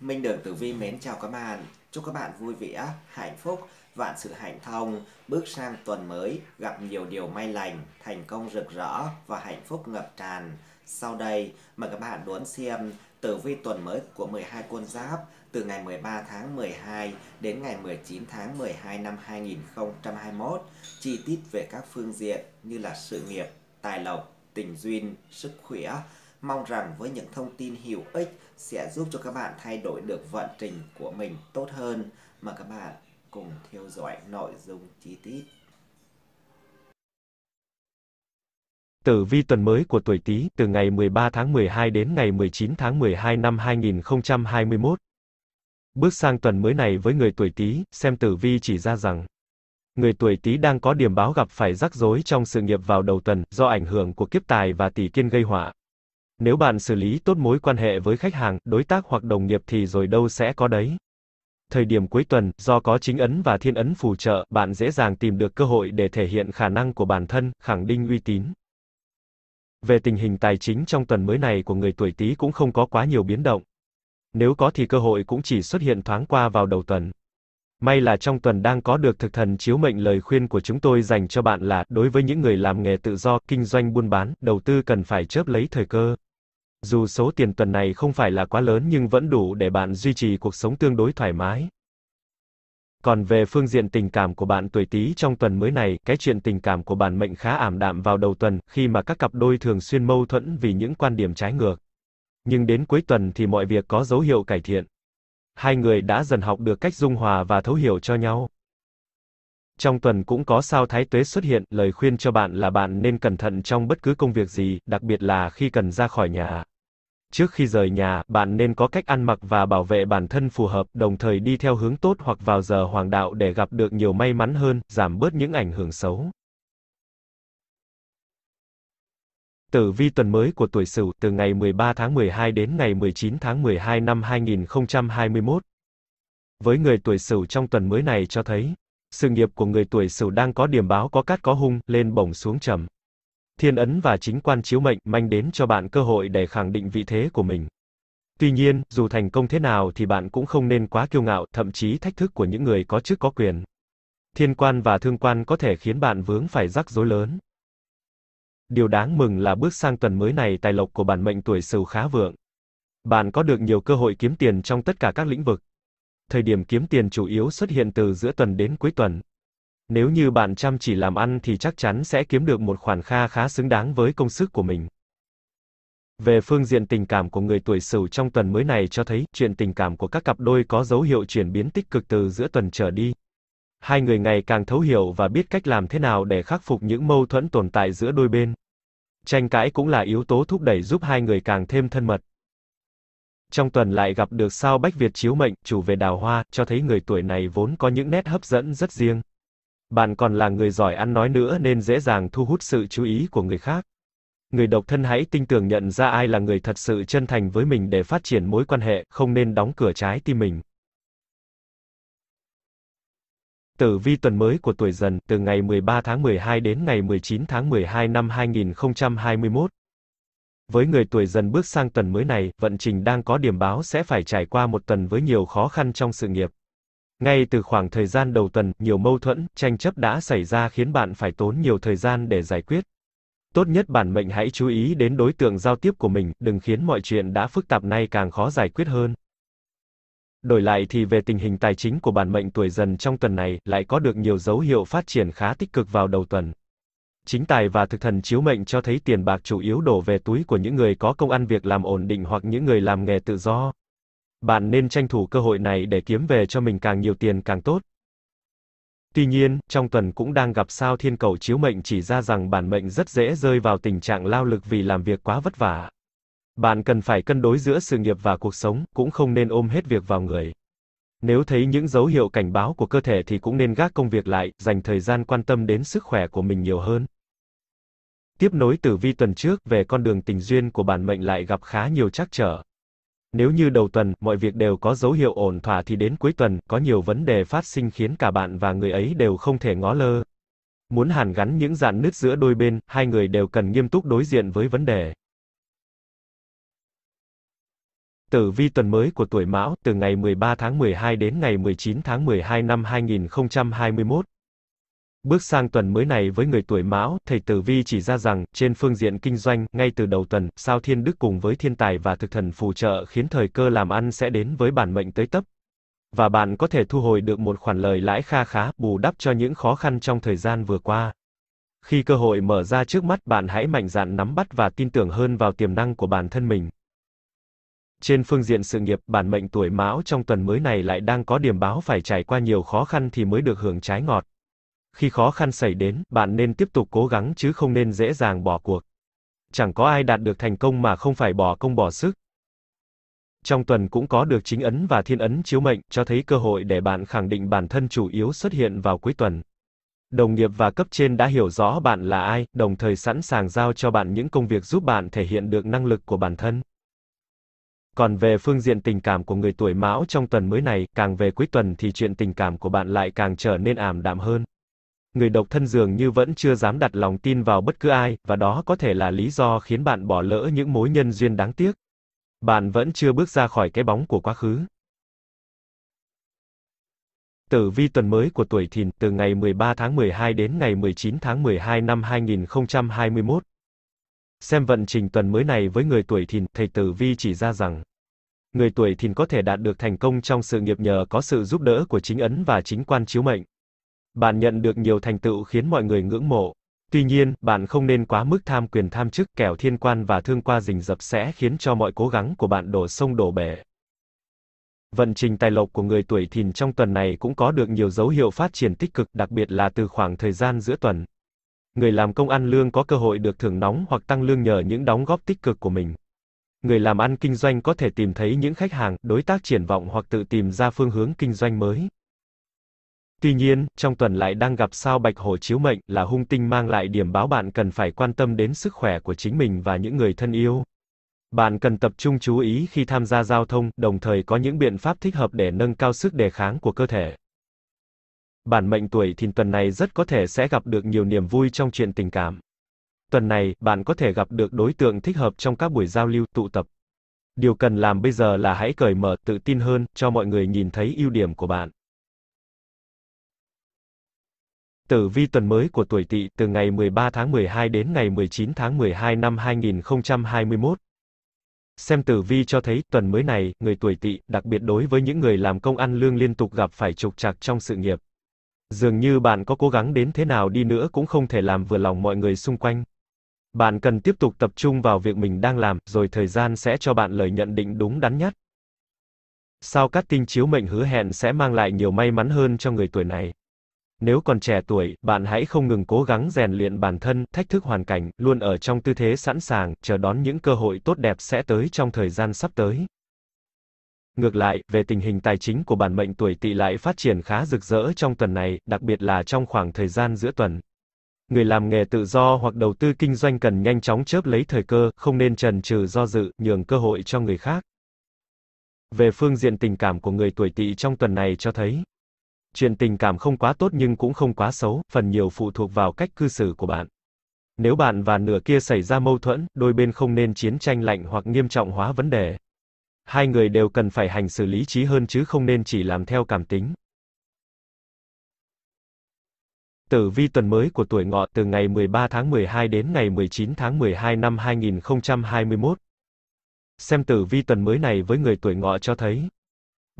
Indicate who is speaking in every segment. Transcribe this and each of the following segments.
Speaker 1: Minh Đường Tử Vi mến chào các bạn. Chúc các bạn vui vẻ, hạnh phúc, vạn sự hạnh thông, bước sang tuần mới, gặp nhiều điều may lành, thành công rực rỡ và hạnh phúc ngập tràn. Sau đây, mời các bạn đón xem tử vi tuần mới của 12 con giáp từ ngày 13 tháng 12 đến ngày 19 tháng 12 năm 2021, chi tiết về các phương diện như là sự nghiệp, tài lộc, tình duyên, sức khỏe, Mong rằng với những thông tin hữu ích sẽ giúp cho các bạn thay đổi được vận trình của mình tốt hơn. Mời các bạn cùng theo dõi nội dung chi tiết. Tử vi tuần mới của tuổi Tý từ ngày 13 tháng 12 đến ngày 19 tháng 12 năm 2021. Bước sang tuần mới này với người tuổi Tý, xem tử vi chỉ ra rằng người tuổi Tý đang có điểm báo gặp phải rắc rối trong sự nghiệp vào đầu tuần do ảnh hưởng của kiếp tài và tỷ kiên gây họa. Nếu bạn xử lý tốt mối quan hệ với khách hàng, đối tác hoặc đồng nghiệp thì rồi đâu sẽ có đấy. Thời điểm cuối tuần, do có chính ấn và thiên ấn phù trợ, bạn dễ dàng tìm được cơ hội để thể hiện khả năng của bản thân, khẳng định uy tín. Về tình hình tài chính trong tuần mới này của người tuổi Tý cũng không có quá nhiều biến động. Nếu có thì cơ hội cũng chỉ xuất hiện thoáng qua vào đầu tuần. May là trong tuần đang có được thực thần chiếu mệnh lời khuyên của chúng tôi dành cho bạn là, đối với những người làm nghề tự do, kinh doanh buôn bán, đầu tư cần phải chớp lấy thời cơ dù số tiền tuần này không phải là quá lớn nhưng vẫn đủ để bạn duy trì cuộc sống tương đối thoải mái. Còn về phương diện tình cảm của bạn tuổi Tý trong tuần mới này, cái chuyện tình cảm của bạn mệnh khá ảm đạm vào đầu tuần, khi mà các cặp đôi thường xuyên mâu thuẫn vì những quan điểm trái ngược. Nhưng đến cuối tuần thì mọi việc có dấu hiệu cải thiện. Hai người đã dần học được cách dung hòa và thấu hiểu cho nhau. Trong tuần cũng có sao thái tuế xuất hiện, lời khuyên cho bạn là bạn nên cẩn thận trong bất cứ công việc gì, đặc biệt là khi cần ra khỏi nhà. Trước khi rời nhà, bạn nên có cách ăn mặc và bảo vệ bản thân phù hợp, đồng thời đi theo hướng tốt hoặc vào giờ hoàng đạo để gặp được nhiều may mắn hơn, giảm bớt những ảnh hưởng xấu. Tử vi tuần mới của tuổi Sửu từ ngày 13 tháng 12 đến ngày 19 tháng 12 năm 2021. Với người tuổi Sửu trong tuần mới này cho thấy, sự nghiệp của người tuổi Sửu đang có điểm báo có cát có hung, lên bổng xuống trầm. Thiên ấn và chính quan chiếu mệnh manh đến cho bạn cơ hội để khẳng định vị thế của mình. Tuy nhiên, dù thành công thế nào thì bạn cũng không nên quá kiêu ngạo, thậm chí thách thức của những người có chức có quyền. Thiên quan và thương quan có thể khiến bạn vướng phải rắc rối lớn. Điều đáng mừng là bước sang tuần mới này tài lộc của bản mệnh tuổi Sửu khá vượng. Bạn có được nhiều cơ hội kiếm tiền trong tất cả các lĩnh vực thời điểm kiếm tiền chủ yếu xuất hiện từ giữa tuần đến cuối tuần. Nếu như bạn chăm chỉ làm ăn thì chắc chắn sẽ kiếm được một khoản kha khá xứng đáng với công sức của mình. Về phương diện tình cảm của người tuổi Sửu trong tuần mới này cho thấy, chuyện tình cảm của các cặp đôi có dấu hiệu chuyển biến tích cực từ giữa tuần trở đi. Hai người ngày càng thấu hiểu và biết cách làm thế nào để khắc phục những mâu thuẫn tồn tại giữa đôi bên. Tranh cãi cũng là yếu tố thúc đẩy giúp hai người càng thêm thân mật. Trong tuần lại gặp được sao Bách Việt chiếu mệnh, chủ về đào hoa, cho thấy người tuổi này vốn có những nét hấp dẫn rất riêng. Bạn còn là người giỏi ăn nói nữa nên dễ dàng thu hút sự chú ý của người khác. Người độc thân hãy tinh tường nhận ra ai là người thật sự chân thành với mình để phát triển mối quan hệ, không nên đóng cửa trái tim mình. Tử vi tuần mới của tuổi dần, từ ngày 13 tháng 12 đến ngày 19 tháng 12 năm 2021. Với người tuổi dần bước sang tuần mới này, vận trình đang có điểm báo sẽ phải trải qua một tuần với nhiều khó khăn trong sự nghiệp. Ngay từ khoảng thời gian đầu tuần, nhiều mâu thuẫn, tranh chấp đã xảy ra khiến bạn phải tốn nhiều thời gian để giải quyết. Tốt nhất bản mệnh hãy chú ý đến đối tượng giao tiếp của mình, đừng khiến mọi chuyện đã phức tạp nay càng khó giải quyết hơn. Đổi lại thì về tình hình tài chính của bản mệnh tuổi dần trong tuần này, lại có được nhiều dấu hiệu phát triển khá tích cực vào đầu tuần. Chính tài và thực thần chiếu mệnh cho thấy tiền bạc chủ yếu đổ về túi của những người có công ăn việc làm ổn định hoặc những người làm nghề tự do. Bạn nên tranh thủ cơ hội này để kiếm về cho mình càng nhiều tiền càng tốt. Tuy nhiên, trong tuần cũng đang gặp sao thiên cầu chiếu mệnh chỉ ra rằng bản mệnh rất dễ rơi vào tình trạng lao lực vì làm việc quá vất vả. Bạn cần phải cân đối giữa sự nghiệp và cuộc sống, cũng không nên ôm hết việc vào người. Nếu thấy những dấu hiệu cảnh báo của cơ thể thì cũng nên gác công việc lại, dành thời gian quan tâm đến sức khỏe của mình nhiều hơn. Tiếp nối tử vi tuần trước về con đường tình duyên của bản mệnh lại gặp khá nhiều trắc trở. Nếu như đầu tuần, mọi việc đều có dấu hiệu ổn thỏa thì đến cuối tuần, có nhiều vấn đề phát sinh khiến cả bạn và người ấy đều không thể ngó lơ. Muốn hàn gắn những dạn nứt giữa đôi bên, hai người đều cần nghiêm túc đối diện với vấn đề. Tử vi tuần mới của tuổi Mão từ ngày 13 tháng 12 đến ngày 19 tháng 12 năm 2021. Bước sang tuần mới này với người tuổi Mão, thầy Tử Vi chỉ ra rằng, trên phương diện kinh doanh, ngay từ đầu tuần, sao thiên đức cùng với thiên tài và thực thần phù trợ khiến thời cơ làm ăn sẽ đến với bản mệnh tới tấp. Và bạn có thể thu hồi được một khoản lời lãi kha khá, bù đắp cho những khó khăn trong thời gian vừa qua. Khi cơ hội mở ra trước mắt, bạn hãy mạnh dạn nắm bắt và tin tưởng hơn vào tiềm năng của bản thân mình. Trên phương diện sự nghiệp, bản mệnh tuổi Mão trong tuần mới này lại đang có điểm báo phải trải qua nhiều khó khăn thì mới được hưởng trái ngọt khi khó khăn xảy đến, bạn nên tiếp tục cố gắng chứ không nên dễ dàng bỏ cuộc. Chẳng có ai đạt được thành công mà không phải bỏ công bỏ sức. Trong tuần cũng có được chính ấn và thiên ấn chiếu mệnh, cho thấy cơ hội để bạn khẳng định bản thân chủ yếu xuất hiện vào cuối tuần. Đồng nghiệp và cấp trên đã hiểu rõ bạn là ai, đồng thời sẵn sàng giao cho bạn những công việc giúp bạn thể hiện được năng lực của bản thân. Còn về phương diện tình cảm của người tuổi Mão trong tuần mới này, càng về cuối tuần thì chuyện tình cảm của bạn lại càng trở nên ảm đạm hơn người độc thân dường như vẫn chưa dám đặt lòng tin vào bất cứ ai, và đó có thể là lý do khiến bạn bỏ lỡ những mối nhân duyên đáng tiếc. Bạn vẫn chưa bước ra khỏi cái bóng của quá khứ. Tử vi tuần mới của tuổi Thìn từ ngày 13 tháng 12 đến ngày 19 tháng 12 năm 2021. Xem vận trình tuần mới này với người tuổi Thìn, thầy Tử vi chỉ ra rằng người tuổi Thìn có thể đạt được thành công trong sự nghiệp nhờ có sự giúp đỡ của chính ấn và chính quan chiếu mệnh. Bạn nhận được nhiều thành tựu khiến mọi người ngưỡng mộ. Tuy nhiên, bạn không nên quá mức tham quyền tham chức kẻo thiên quan và thương qua rình dập sẽ khiến cho mọi cố gắng của bạn đổ sông đổ bể. Vận trình tài lộc của người tuổi thìn trong tuần này cũng có được nhiều dấu hiệu phát triển tích cực, đặc biệt là từ khoảng thời gian giữa tuần. Người làm công ăn lương có cơ hội được thưởng nóng hoặc tăng lương nhờ những đóng góp tích cực của mình. Người làm ăn kinh doanh có thể tìm thấy những khách hàng, đối tác triển vọng hoặc tự tìm ra phương hướng kinh doanh mới. Tuy nhiên, trong tuần lại đang gặp sao bạch hổ chiếu mệnh là hung tinh mang lại điểm báo bạn cần phải quan tâm đến sức khỏe của chính mình và những người thân yêu. Bạn cần tập trung chú ý khi tham gia giao thông, đồng thời có những biện pháp thích hợp để nâng cao sức đề kháng của cơ thể. Bản mệnh tuổi thìn tuần này rất có thể sẽ gặp được nhiều niềm vui trong chuyện tình cảm. Tuần này, bạn có thể gặp được đối tượng thích hợp trong các buổi giao lưu, tụ tập. Điều cần làm bây giờ là hãy cởi mở, tự tin hơn, cho mọi người nhìn thấy ưu điểm của bạn. Tử vi tuần mới của tuổi Tỵ từ ngày 13 tháng 12 đến ngày 19 tháng 12 năm 2021. Xem tử vi cho thấy, tuần mới này, người tuổi Tỵ, đặc biệt đối với những người làm công ăn lương liên tục gặp phải trục trặc trong sự nghiệp. Dường như bạn có cố gắng đến thế nào đi nữa cũng không thể làm vừa lòng mọi người xung quanh. Bạn cần tiếp tục tập trung vào việc mình đang làm, rồi thời gian sẽ cho bạn lời nhận định đúng đắn nhất. Sao các tinh chiếu mệnh hứa hẹn sẽ mang lại nhiều may mắn hơn cho người tuổi này. Nếu còn trẻ tuổi, bạn hãy không ngừng cố gắng rèn luyện bản thân, thách thức hoàn cảnh, luôn ở trong tư thế sẵn sàng, chờ đón những cơ hội tốt đẹp sẽ tới trong thời gian sắp tới. Ngược lại, về tình hình tài chính của bản mệnh tuổi tỵ lại phát triển khá rực rỡ trong tuần này, đặc biệt là trong khoảng thời gian giữa tuần. Người làm nghề tự do hoặc đầu tư kinh doanh cần nhanh chóng chớp lấy thời cơ, không nên trần trừ do dự, nhường cơ hội cho người khác. Về phương diện tình cảm của người tuổi tỵ trong tuần này cho thấy, chuyện tình cảm không quá tốt nhưng cũng không quá xấu, phần nhiều phụ thuộc vào cách cư xử của bạn. Nếu bạn và nửa kia xảy ra mâu thuẫn, đôi bên không nên chiến tranh lạnh hoặc nghiêm trọng hóa vấn đề. Hai người đều cần phải hành xử lý trí hơn chứ không nên chỉ làm theo cảm tính. Tử vi tuần mới của tuổi ngọ từ ngày 13 tháng 12 đến ngày 19 tháng 12 năm 2021. Xem tử vi tuần mới này với người tuổi ngọ cho thấy,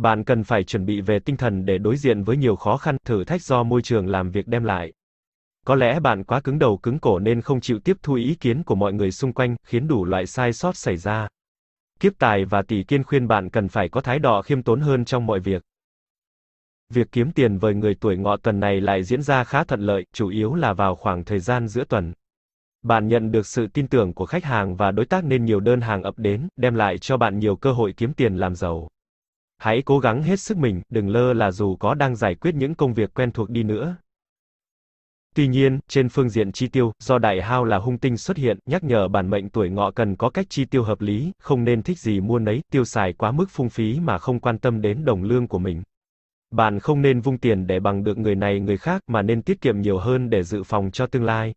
Speaker 1: bạn cần phải chuẩn bị về tinh thần để đối diện với nhiều khó khăn, thử thách do môi trường làm việc đem lại. Có lẽ bạn quá cứng đầu cứng cổ nên không chịu tiếp thu ý kiến của mọi người xung quanh, khiến đủ loại sai sót xảy ra. Kiếp tài và tỷ kiên khuyên bạn cần phải có thái độ khiêm tốn hơn trong mọi việc. Việc kiếm tiền với người tuổi ngọ tuần này lại diễn ra khá thuận lợi, chủ yếu là vào khoảng thời gian giữa tuần. Bạn nhận được sự tin tưởng của khách hàng và đối tác nên nhiều đơn hàng ập đến, đem lại cho bạn nhiều cơ hội kiếm tiền làm giàu. Hãy cố gắng hết sức mình, đừng lơ là dù có đang giải quyết những công việc quen thuộc đi nữa. Tuy nhiên, trên phương diện chi tiêu, do đại hao là hung tinh xuất hiện, nhắc nhở bản mệnh tuổi ngọ cần có cách chi tiêu hợp lý, không nên thích gì mua nấy, tiêu xài quá mức phung phí mà không quan tâm đến đồng lương của mình. Bạn không nên vung tiền để bằng được người này người khác mà nên tiết kiệm nhiều hơn để dự phòng cho tương lai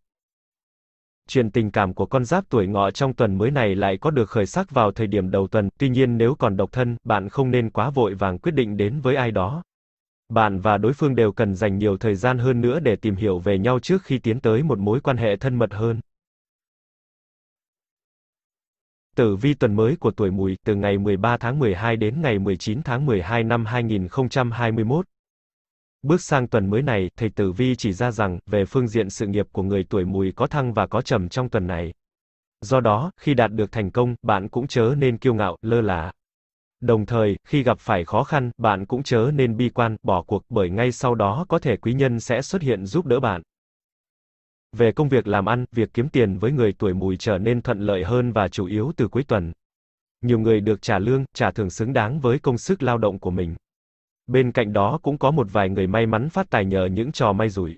Speaker 1: chuyện tình cảm của con giáp tuổi ngọ trong tuần mới này lại có được khởi sắc vào thời điểm đầu tuần, tuy nhiên nếu còn độc thân, bạn không nên quá vội vàng quyết định đến với ai đó. Bạn và đối phương đều cần dành nhiều thời gian hơn nữa để tìm hiểu về nhau trước khi tiến tới một mối quan hệ thân mật hơn. Tử vi tuần mới của tuổi Mùi từ ngày 13 tháng 12 đến ngày 19 tháng 12 năm 2021. Bước sang tuần mới này, thầy Tử Vi chỉ ra rằng, về phương diện sự nghiệp của người tuổi mùi có thăng và có trầm trong tuần này. Do đó, khi đạt được thành công, bạn cũng chớ nên kiêu ngạo, lơ là. Đồng thời, khi gặp phải khó khăn, bạn cũng chớ nên bi quan, bỏ cuộc, bởi ngay sau đó có thể quý nhân sẽ xuất hiện giúp đỡ bạn. Về công việc làm ăn, việc kiếm tiền với người tuổi mùi trở nên thuận lợi hơn và chủ yếu từ cuối tuần. Nhiều người được trả lương, trả thưởng xứng đáng với công sức lao động của mình. Bên cạnh đó cũng có một vài người may mắn phát tài nhờ những trò may rủi.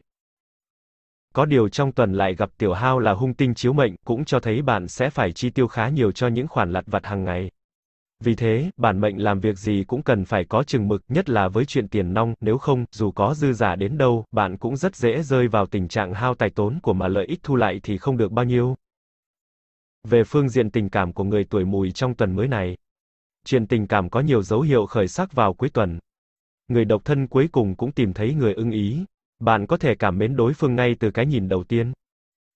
Speaker 1: Có điều trong tuần lại gặp tiểu hao là hung tinh chiếu mệnh, cũng cho thấy bạn sẽ phải chi tiêu khá nhiều cho những khoản lặt vặt hàng ngày. Vì thế, bản mệnh làm việc gì cũng cần phải có chừng mực, nhất là với chuyện tiền nong, nếu không, dù có dư giả đến đâu, bạn cũng rất dễ rơi vào tình trạng hao tài tốn của mà lợi ích thu lại thì không được bao nhiêu. Về phương diện tình cảm của người tuổi mùi trong tuần mới này, chuyện tình cảm có nhiều dấu hiệu khởi sắc vào cuối tuần, người độc thân cuối cùng cũng tìm thấy người ưng ý. Bạn có thể cảm mến đối phương ngay từ cái nhìn đầu tiên.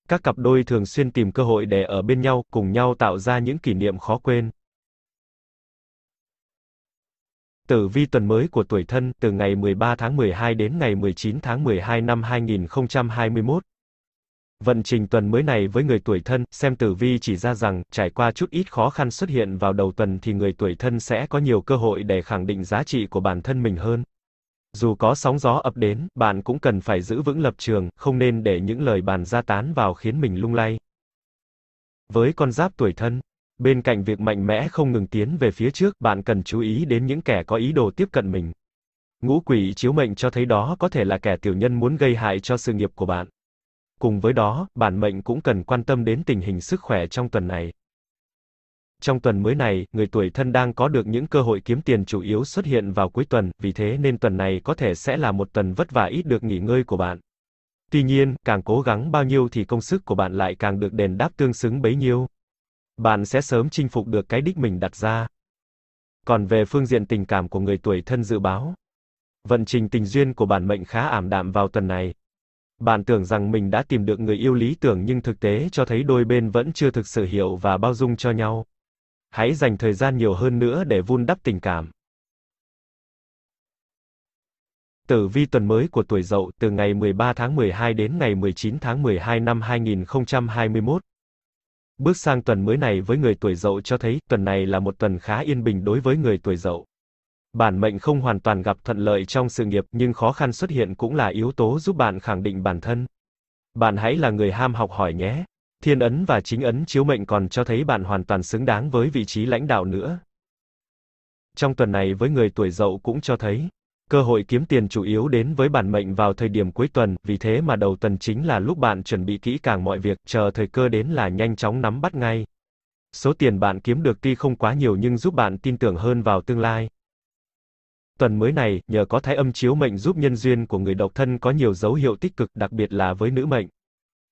Speaker 1: Các cặp đôi thường xuyên tìm cơ hội để ở bên nhau, cùng nhau tạo ra những kỷ niệm khó quên. Tử vi tuần mới của tuổi thân từ ngày 13 tháng 12 đến ngày 19 tháng 12 năm 2021. Vận trình tuần mới này với người tuổi thân, xem tử vi chỉ ra rằng, trải qua chút ít khó khăn xuất hiện vào đầu tuần thì người tuổi thân sẽ có nhiều cơ hội để khẳng định giá trị của bản thân mình hơn. Dù có sóng gió ập đến, bạn cũng cần phải giữ vững lập trường, không nên để những lời bàn ra tán vào khiến mình lung lay. Với con giáp tuổi thân, bên cạnh việc mạnh mẽ không ngừng tiến về phía trước, bạn cần chú ý đến những kẻ có ý đồ tiếp cận mình. Ngũ quỷ chiếu mệnh cho thấy đó có thể là kẻ tiểu nhân muốn gây hại cho sự nghiệp của bạn. Cùng với đó, bản mệnh cũng cần quan tâm đến tình hình sức khỏe trong tuần này. Trong tuần mới này, người tuổi thân đang có được những cơ hội kiếm tiền chủ yếu xuất hiện vào cuối tuần, vì thế nên tuần này có thể sẽ là một tuần vất vả ít được nghỉ ngơi của bạn. Tuy nhiên, càng cố gắng bao nhiêu thì công sức của bạn lại càng được đền đáp tương xứng bấy nhiêu. Bạn sẽ sớm chinh phục được cái đích mình đặt ra. Còn về phương diện tình cảm của người tuổi thân dự báo, vận trình tình duyên của bản mệnh khá ảm đạm vào tuần này. Bạn tưởng rằng mình đã tìm được người yêu lý tưởng nhưng thực tế cho thấy đôi bên vẫn chưa thực sự hiểu và bao dung cho nhau. Hãy dành thời gian nhiều hơn nữa để vun đắp tình cảm. Tử vi tuần mới của tuổi Dậu từ ngày 13 tháng 12 đến ngày 19 tháng 12 năm 2021. Bước sang tuần mới này với người tuổi Dậu cho thấy tuần này là một tuần khá yên bình đối với người tuổi Dậu. Bản mệnh không hoàn toàn gặp thuận lợi trong sự nghiệp, nhưng khó khăn xuất hiện cũng là yếu tố giúp bạn khẳng định bản thân. Bạn hãy là người ham học hỏi nhé. Thiên ấn và chính ấn chiếu mệnh còn cho thấy bạn hoàn toàn xứng đáng với vị trí lãnh đạo nữa. Trong tuần này với người tuổi dậu cũng cho thấy, cơ hội kiếm tiền chủ yếu đến với bản mệnh vào thời điểm cuối tuần, vì thế mà đầu tuần chính là lúc bạn chuẩn bị kỹ càng mọi việc, chờ thời cơ đến là nhanh chóng nắm bắt ngay. Số tiền bạn kiếm được tuy không quá nhiều nhưng giúp bạn tin tưởng hơn vào tương lai. Tuần mới này, nhờ có thái âm chiếu mệnh giúp nhân duyên của người độc thân có nhiều dấu hiệu tích cực, đặc biệt là với nữ mệnh.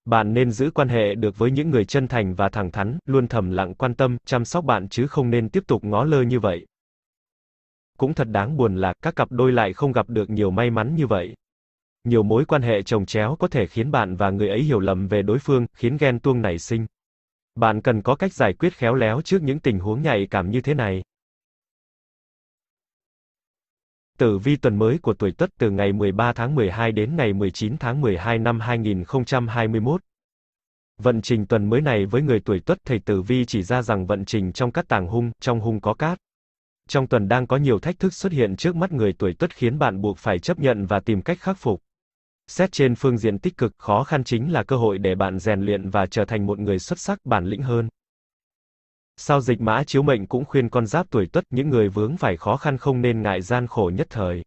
Speaker 1: Bạn nên giữ quan hệ được với những người chân thành và thẳng thắn, luôn thầm lặng quan tâm, chăm sóc bạn chứ không nên tiếp tục ngó lơ như vậy. Cũng thật đáng buồn là các cặp đôi lại không gặp được nhiều may mắn như vậy. Nhiều mối quan hệ chồng chéo có thể khiến bạn và người ấy hiểu lầm về đối phương, khiến ghen tuông nảy sinh. Bạn cần có cách giải quyết khéo léo trước những tình huống nhạy cảm như thế này. Tử vi tuần mới của tuổi Tuất từ ngày 13 tháng 12 đến ngày 19 tháng 12 năm 2021. Vận trình tuần mới này với người tuổi Tuất thầy Tử vi chỉ ra rằng vận trình trong các tàng hung, trong hung có cát. Trong tuần đang có nhiều thách thức xuất hiện trước mắt người tuổi Tuất khiến bạn buộc phải chấp nhận và tìm cách khắc phục. Xét trên phương diện tích cực, khó khăn chính là cơ hội để bạn rèn luyện và trở thành một người xuất sắc bản lĩnh hơn. Sao dịch mã chiếu mệnh cũng khuyên con giáp tuổi tuất những người vướng phải khó khăn không nên ngại gian khổ nhất thời.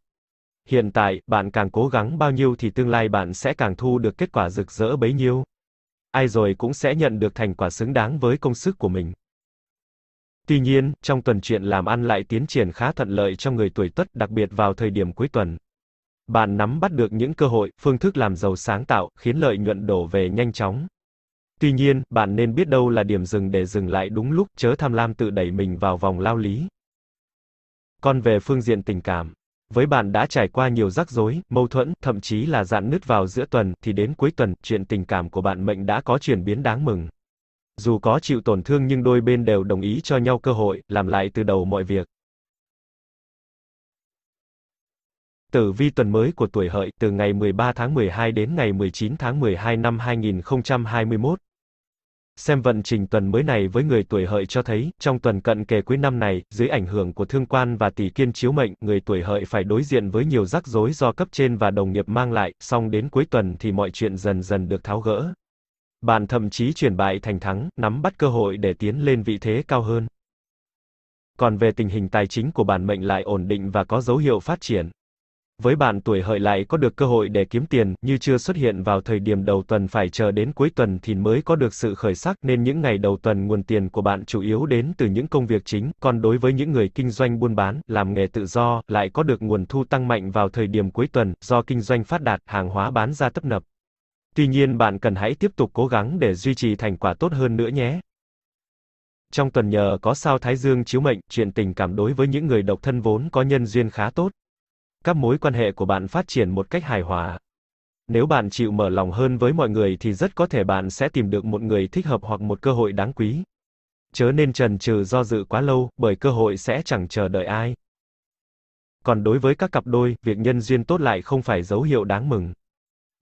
Speaker 1: Hiện tại, bạn càng cố gắng bao nhiêu thì tương lai bạn sẽ càng thu được kết quả rực rỡ bấy nhiêu. Ai rồi cũng sẽ nhận được thành quả xứng đáng với công sức của mình. Tuy nhiên, trong tuần chuyện làm ăn lại tiến triển khá thuận lợi cho người tuổi tuất đặc biệt vào thời điểm cuối tuần. Bạn nắm bắt được những cơ hội, phương thức làm giàu sáng tạo, khiến lợi nhuận đổ về nhanh chóng. Tuy nhiên, bạn nên biết đâu là điểm dừng để dừng lại đúng lúc, chớ tham lam tự đẩy mình vào vòng lao lý. Còn về phương diện tình cảm, với bạn đã trải qua nhiều rắc rối, mâu thuẫn, thậm chí là dạn nứt vào giữa tuần, thì đến cuối tuần, chuyện tình cảm của bạn mệnh đã có chuyển biến đáng mừng. Dù có chịu tổn thương nhưng đôi bên đều đồng ý cho nhau cơ hội, làm lại từ đầu mọi việc. Tử vi tuần mới của tuổi hợi từ ngày 13 tháng 12 đến ngày 19 tháng 12 năm 2021. Xem vận trình tuần mới này với người tuổi hợi cho thấy, trong tuần cận kề cuối năm này, dưới ảnh hưởng của thương quan và tỷ kiên chiếu mệnh, người tuổi hợi phải đối diện với nhiều rắc rối do cấp trên và đồng nghiệp mang lại, song đến cuối tuần thì mọi chuyện dần dần được tháo gỡ. Bạn thậm chí chuyển bại thành thắng, nắm bắt cơ hội để tiến lên vị thế cao hơn. Còn về tình hình tài chính của bản mệnh lại ổn định và có dấu hiệu phát triển. Với bạn tuổi hợi lại có được cơ hội để kiếm tiền, như chưa xuất hiện vào thời điểm đầu tuần phải chờ đến cuối tuần thì mới có được sự khởi sắc, nên những ngày đầu tuần nguồn tiền của bạn chủ yếu đến từ những công việc chính, còn đối với những người kinh doanh buôn bán, làm nghề tự do, lại có được nguồn thu tăng mạnh vào thời điểm cuối tuần, do kinh doanh phát đạt, hàng hóa bán ra tấp nập. Tuy nhiên bạn cần hãy tiếp tục cố gắng để duy trì thành quả tốt hơn nữa nhé. Trong tuần nhờ có sao Thái Dương chiếu mệnh, chuyện tình cảm đối với những người độc thân vốn có nhân duyên khá tốt các mối quan hệ của bạn phát triển một cách hài hòa. Nếu bạn chịu mở lòng hơn với mọi người thì rất có thể bạn sẽ tìm được một người thích hợp hoặc một cơ hội đáng quý. Chớ nên trần trừ do dự quá lâu, bởi cơ hội sẽ chẳng chờ đợi ai. Còn đối với các cặp đôi, việc nhân duyên tốt lại không phải dấu hiệu đáng mừng.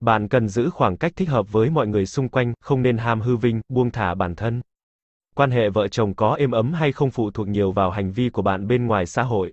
Speaker 1: Bạn cần giữ khoảng cách thích hợp với mọi người xung quanh, không nên ham hư vinh, buông thả bản thân. Quan hệ vợ chồng có êm ấm hay không phụ thuộc nhiều vào hành vi của bạn bên ngoài xã hội.